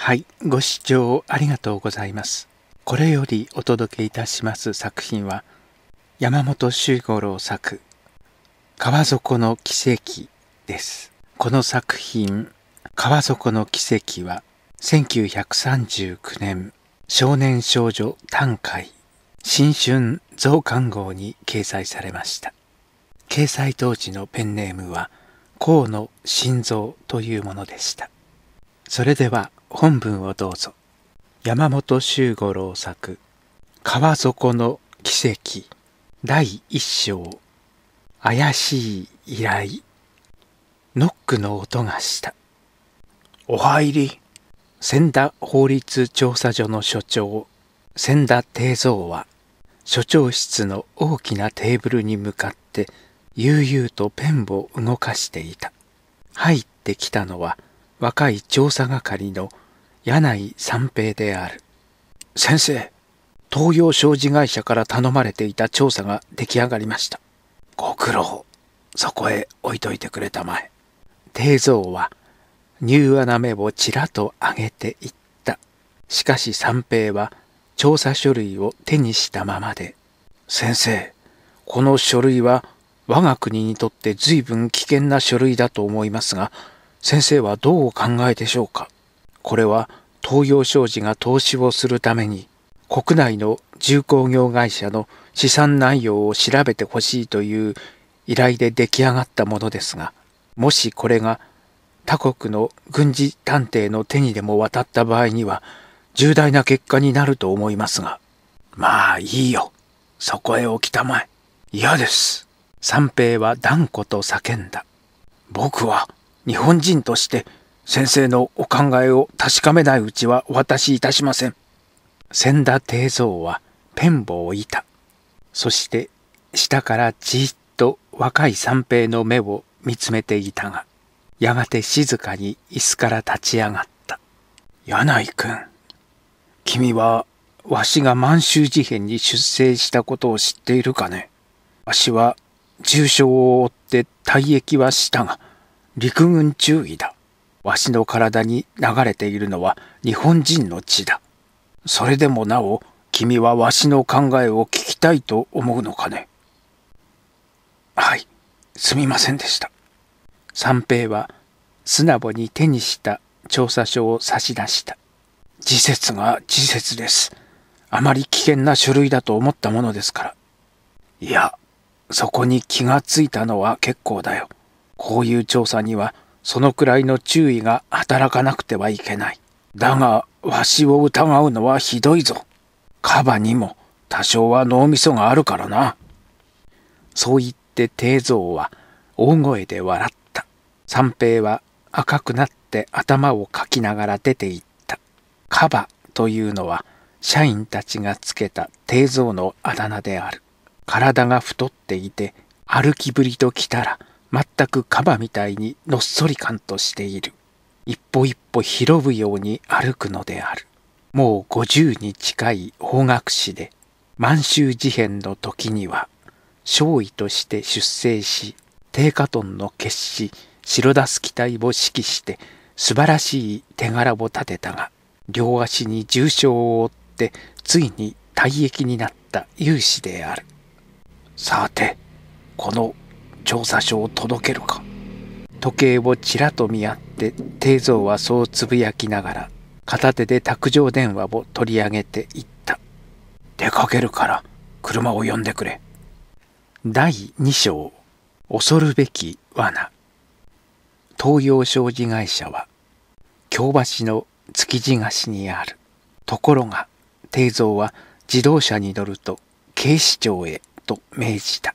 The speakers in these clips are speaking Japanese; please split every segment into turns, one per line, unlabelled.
はい、ご視聴ありがとうございます。これよりお届けいたします作品は、山本周五郎作、川底の奇跡です。この作品、川底の奇跡は、1939年、少年少女短会、新春増刊号に掲載されました。掲載当時のペンネームは、河野心臓というものでした。それでは本文をどうぞ山本周五郎作「川底の奇跡」第一章「怪しい依頼」ノックの音がしたお入り千田法律調査所の所長千田帝蔵は所長室の大きなテーブルに向かって悠々とペンを動かしていた入ってきたのは「若い調査係の柳井三平である。先生、東洋商事会社から頼まれていた調査が出来上がりました。ご苦労、そこへ置いといてくれたまえ。定蔵は、柔和な目をちらと上げていった。しかし三平は、調査書類を手にしたままで、先生、この書類は我が国にとって随分危険な書類だと思いますが、先生はどうお考えでしょうかこれは東洋商事が投資をするために国内の重工業会社の資産内容を調べてほしいという依頼で出来上がったものですがもしこれが他国の軍事探偵の手にでも渡った場合には重大な結果になると思いますがまあいいよそこへ置きたまえ嫌です三平は断固と叫んだ僕は日本人として先生のお考えを確かめないうちはお渡しいたしません。千田貞蔵はペンボをいた。そして下からじっと若い三平の目を見つめていたが、やがて静かに椅子から立ち上がった。柳井君、君はわしが満州事変に出征したことを知っているかねわしは重傷を負って退役はしたが、陸軍注意だ。わしの体に流れているのは日本人の血だ。それでもなお、君はわしの考えを聞きたいと思うのかね。はい、すみませんでした。三平は、素直に手にした調査書を差し出した。時節が時節です。あまり危険な書類だと思ったものですから。いや、そこに気がついたのは結構だよ。こういう調査にはそのくらいの注意が働かなくてはいけない。だが、わしを疑うのはひどいぞ。カバにも多少は脳みそがあるからな。そう言って定蔵は大声で笑った。三平は赤くなって頭をかきながら出て行った。カバというのは社員たちがつけた定蔵のあだ名である。体が太っていて歩きぶりときたら全くカバみたいにのっそり感としている。一歩一歩拾うように歩くのである。もう五十に近い方角市で、満州事変の時には、少尉として出征し、低下トンの決死、白出す機体を指揮して、素晴らしい手柄を立てたが、両足に重傷を負って、ついに退役になった勇士である。さて、この調査書を届けるか時計をちらと見合って定蔵はそうつぶやきながら片手で卓上電話を取り上げていった出かけるから車を呼んでくれ第2章恐るべき罠東洋商事会社は京橋の築地菓子にあるところが定蔵は自動車に乗ると警視庁へと命じた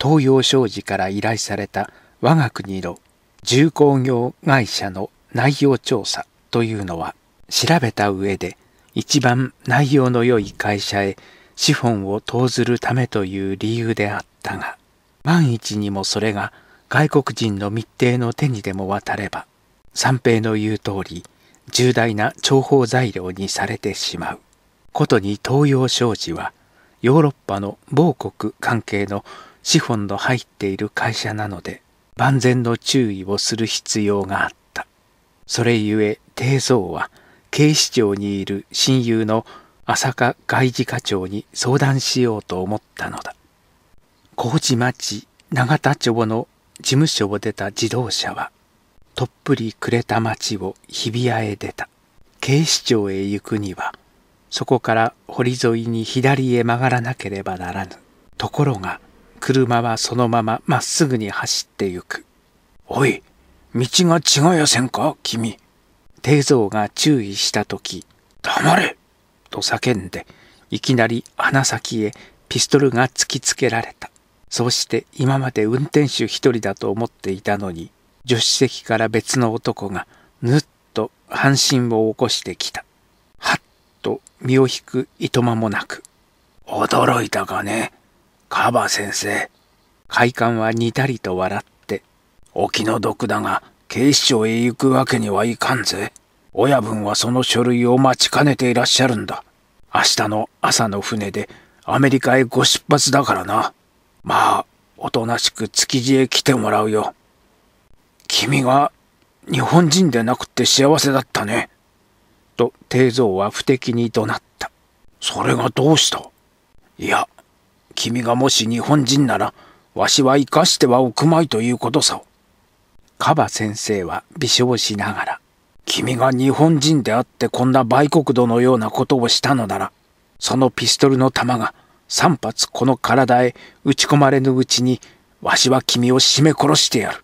東洋商事から依頼された我が国の重工業会社の内容調査というのは調べた上で一番内容の良い会社へ資本を投ずるためという理由であったが万一にもそれが外国人の密偵の手にでも渡れば三平の言う通り重大な諜報材料にされてしまうことに東洋商事はヨーロッパの某国関係の資本の入っている会社なので万全の注意をする必要があったそれゆえ帝蔵は警視庁にいる親友の浅香外事課長に相談しようと思ったのだ麹町永田町の事務所を出た自動車はとっぷり暮れた町を日比谷へ出た警視庁へ行くにはそこから堀沿いに左へ曲がらなければならぬところが車はそのまままっすぐに走ってゆく。おい、道が違いやせんか君。定蔵が注意した時、黙れと叫んで、いきなり鼻先へピストルが突きつけられた。そうして今まで運転手一人だと思っていたのに、助手席から別の男がぬっと半身を起こしてきた。はっと身を引くいとまもなく。驚いたがね。カバ先生。会館は似たりと笑って、お気の毒だが、警視庁へ行くわけにはいかんぜ。親分はその書類を待ちかねていらっしゃるんだ。明日の朝の船でアメリカへご出発だからな。まあ、おとなしく築地へ来てもらうよ。君が日本人でなくて幸せだったね。と、定蔵は不敵に怒鳴った。それがどうしたいや、君がもし日本人ならわしは生かしてはおくまいということさ。カバ先生は微笑しながら君が日本人であってこんな売国奴のようなことをしたのならそのピストルの弾が3発この体へ撃ち込まれぬうちにわしは君を絞め殺してやる。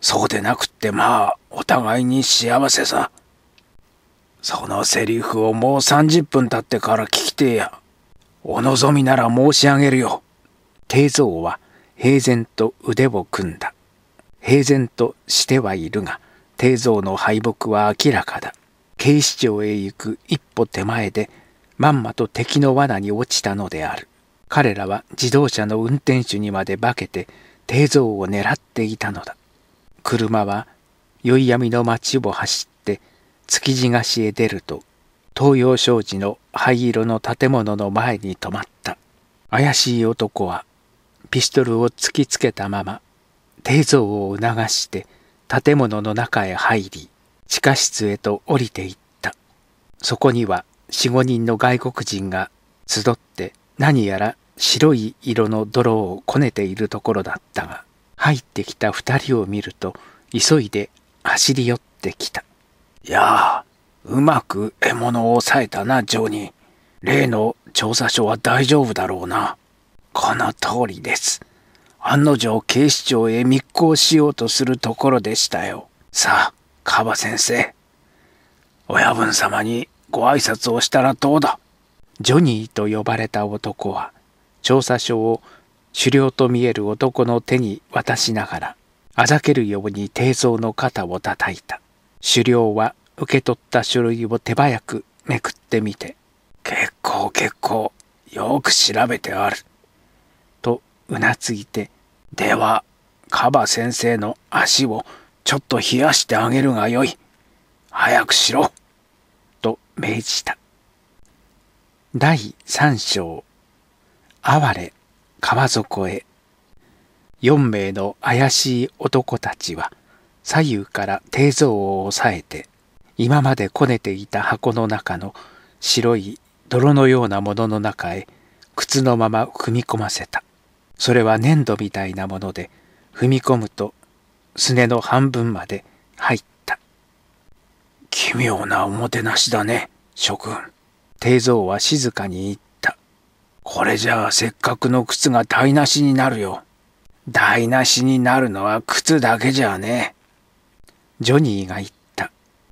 そうでなくってまあお互いに幸せさ。そのセリフをもう30分経ってから聞きてえや。お望みなら申し上げるよ。定蔵は平然と腕を組んだ。平然としてはいるが、帝蔵の敗北は明らかだ。警視庁へ行く一歩手前で、まんまと敵の罠に落ちたのである。彼らは自動車の運転手にまで化けて、帝蔵を狙っていたのだ。車は、宵闇の町を走って、築地菓子へ出ると東洋商事の灰色の建物の前に止まった怪しい男はピストルを突きつけたまま低蔵を促して建物の中へ入り地下室へと降りていったそこには45人の外国人が集って何やら白い色の泥をこねているところだったが入ってきた2人を見ると急いで走り寄ってきた「やあうまく獲物を抑えたな、ジョニー。例の調査書は大丈夫だろうな。この通りです。案の定警視庁へ密航しようとするところでしたよ。さあ、カバ先生。親分様にご挨拶をしたらどうだジョニーと呼ばれた男は、調査書を狩猟と見える男の手に渡しながら、あざけるように低蔵の肩を叩いた。狩猟は受け取った書類を手早くめくってみて、結構結構、よく調べてある。と、うなついて、では、カバ先生の足をちょっと冷やしてあげるがよい。早くしろ。と命じた。第三章、哀れ川底へ。四名の怪しい男たちは、左右から帝像を押さえて、今までこねていた箱の中の白い泥のようなものの中へ靴のまま踏み込ませた。それは粘土みたいなもので踏み込むとすねの半分まで入った。奇妙なおもてなしだね、諸君。定蔵は静かに言った。
これじゃあせ
っかくの靴が台無しになるよ。台無しになるのは靴だけじゃねえ。ジョニーが言った。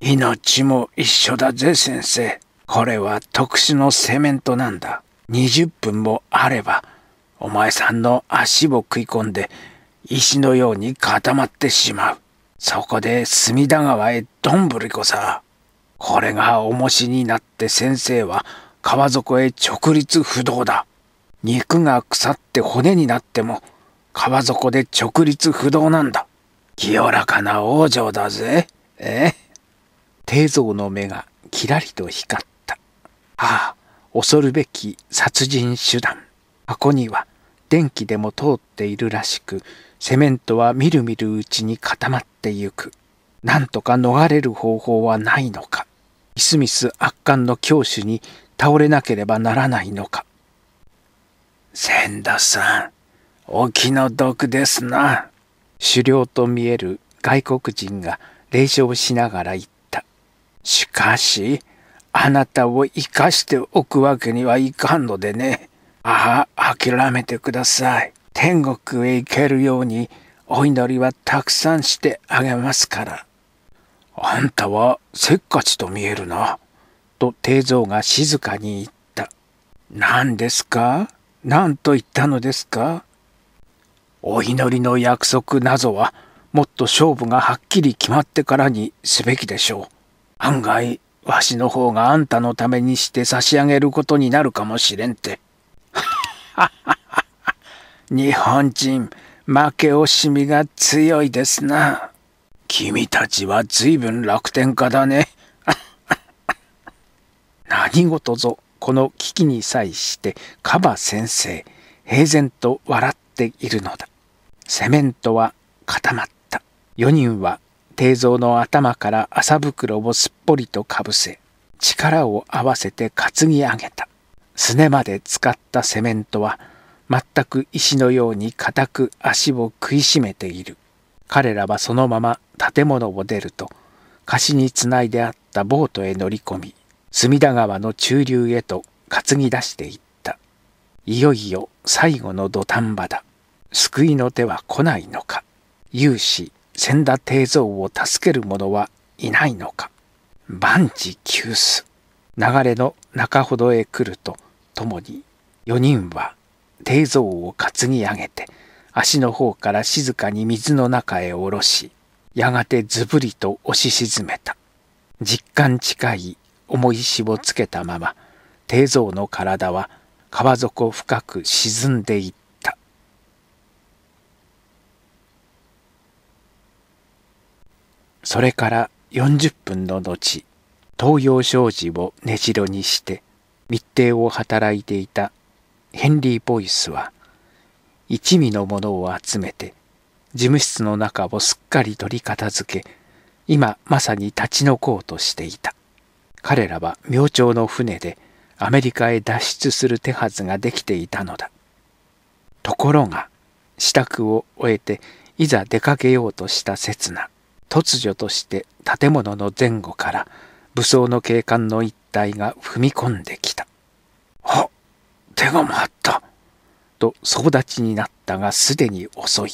命も一緒だぜ先生。これは特殊のセメントなんだ。20分もあれば、お前さんの足を食い込んで、石のように固まってしまう。そこで隅田川へどんぶりこさ。これが重しになって先生は川底へ直立不動だ。肉が腐って骨になっても川底で直立不動なんだ。清らかな往生だぜ。ええ定蔵の目がキラリと光った。ああ、恐るべき殺人手段。箱には電気でも通っているらしく、セメントはみるみるうちに固まってゆく。なんとか逃れる方法はないのか。いすみす圧巻の教師に倒れなければならないのか。千田さん、お気の毒ですな。狩猟と見える外国人が霊笑しながら言っしかし、あなたを生かしておくわけにはいかんのでね。ああ、諦めてください。天国へ行けるように、お祈りはたくさんしてあげますから。あんたはせっかちと見えるな。と帝蔵が静かに言った。何ですか何と言ったのですかお祈りの約束なぞは、もっと勝負がはっきり決まってからにすべきでしょう。案外わしの方があんたのためにして差し上げることになるかもしれんて。日本人負け惜しみが強いですな。君たちは随分楽天家だね。何事ぞこの危機に際してカバ先生平然と笑っているのだ。セメントは固まった。4人は定蔵の頭から麻袋をすっぽりとかぶせ、力を合わせて担ぎ上げた。すねまで使ったセメントは、全く石のように固く足を食いしめている。彼らはそのまま建物を出ると、貸しにつないであったボートへ乗り込み、隅田川の中流へと担ぎ出していった。いよいよ最後の土壇場だ。救いの手は来ないのか。勇士千田定蔵を助ける者はいないのか万事休す流れの中ほどへ来るとともに4人は定蔵を担ぎ上げて足の方から静かに水の中へ下ろしやがてずぶりと押し沈めた実感近い重石をつけたまま定蔵の体は川底深く沈んでいっそれから40分の後、東洋商事を根城にして密偵を働いていたヘンリー・ボイスは、一味のものを集めて、事務室の中をすっかり取り片付け、今まさに立ち退こうとしていた。彼らは明朝の船でアメリカへ脱出する手はずができていたのだ。ところが、支度を終えていざ出かけようとした刹那。突如として建物の前後から武装の警官の一隊が踏み込んできた。あ手が回ったと総立ちになったがすでに遅い。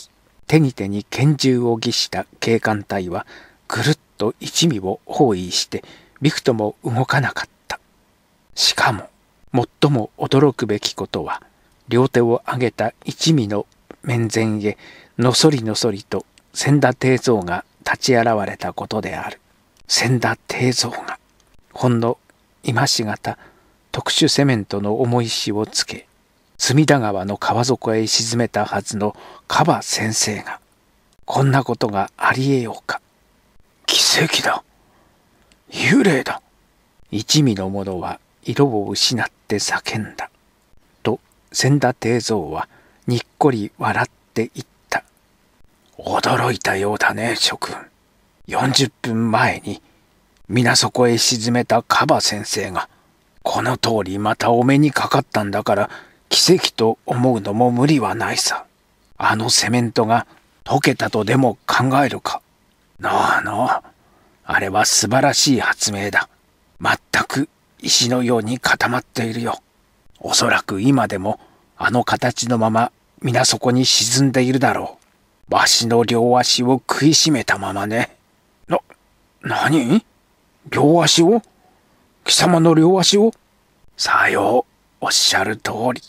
手に手に拳銃を儀した警官隊はぐるっと一味を包囲してびくとも動かなかった。しかも最も驚くべきことは両手を上げた一味の面前へのそりのそりと千田定蔵が立ち現れたことである千田定蔵がほんの今しがた特殊セメントの重い石をつけ隅田川の川底へ沈めたはずのカバ先生がこんなことがありえようか奇跡だ幽霊だ一味の者は色を失って叫んだと千田定蔵はにっこり笑って言った驚いたようだね諸君。40分前に皆こへ沈めたカバ先生がこの通りまたお目にかかったんだから奇跡と思うのも無理はないさ。あのセメントが溶けたとでも考えるか。のうのあ、あれは素晴らしい発明だ。全く石のように固まっているよ。おそらく今でもあの形のまま皆こに沈んでいるだろう。わしの両足を食いしめたままね。な、何両足を貴様の両足をさよう、おっしゃる通り。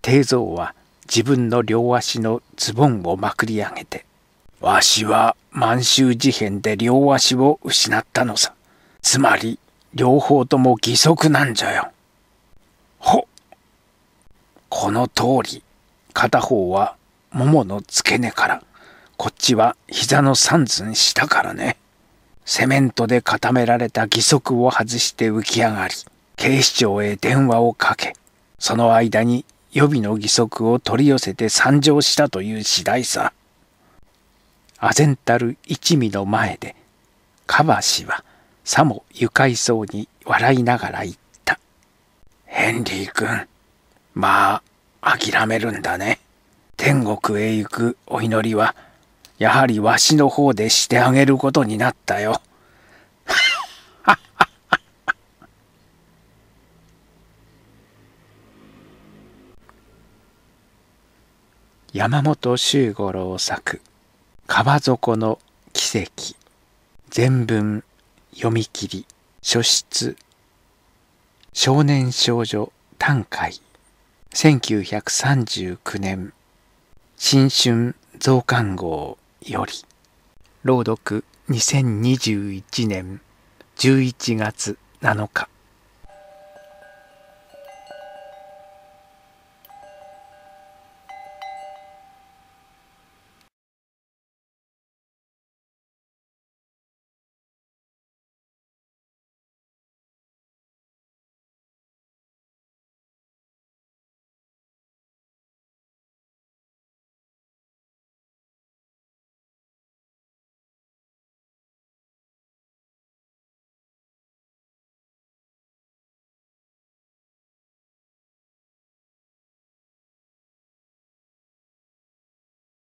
帝蔵は自分の両足のズボンをまくり上げて、わしは満州事変で両足を失ったのさ。つまり、両方とも義足なんじゃよ。ほっ。この通り、片方はももの付け根から、こっちは膝の三寸下からね。セメントで固められた義足を外して浮き上がり、警視庁へ電話をかけ、その間に予備の義足を取り寄せて参上したという次第さ。ゼンたる一味の前で、カバ氏はさも愉快そうに笑いながら言った。ヘンリー君、まあ、諦めるんだね。天国へ行くお祈りは、やはりわしの方でしてあげることになったよ。山本周五郎作「川底の奇跡」全文読み切り書出少年少女短歌1939年新春増刊号より朗読2021年11月7日